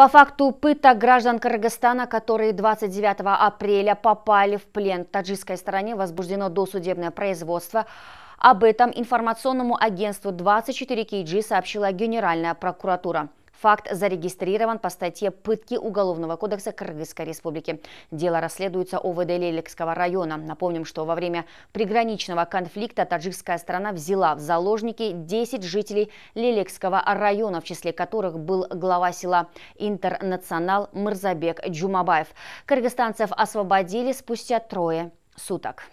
По факту пыток граждан Кыргызстана, которые 29 апреля попали в плен таджикской стороне, возбуждено досудебное производство. Об этом информационному агентству 24 KG сообщила Генеральная прокуратура. Факт зарегистрирован по статье «Пытки Уголовного кодекса Кыргызской республики». Дело расследуется ОВД Лелекского района. Напомним, что во время приграничного конфликта таджикская страна взяла в заложники 10 жителей Лелекского района, в числе которых был глава села «Интернационал» Мырзабек Джумабаев. Кыргызстанцев освободили спустя трое суток.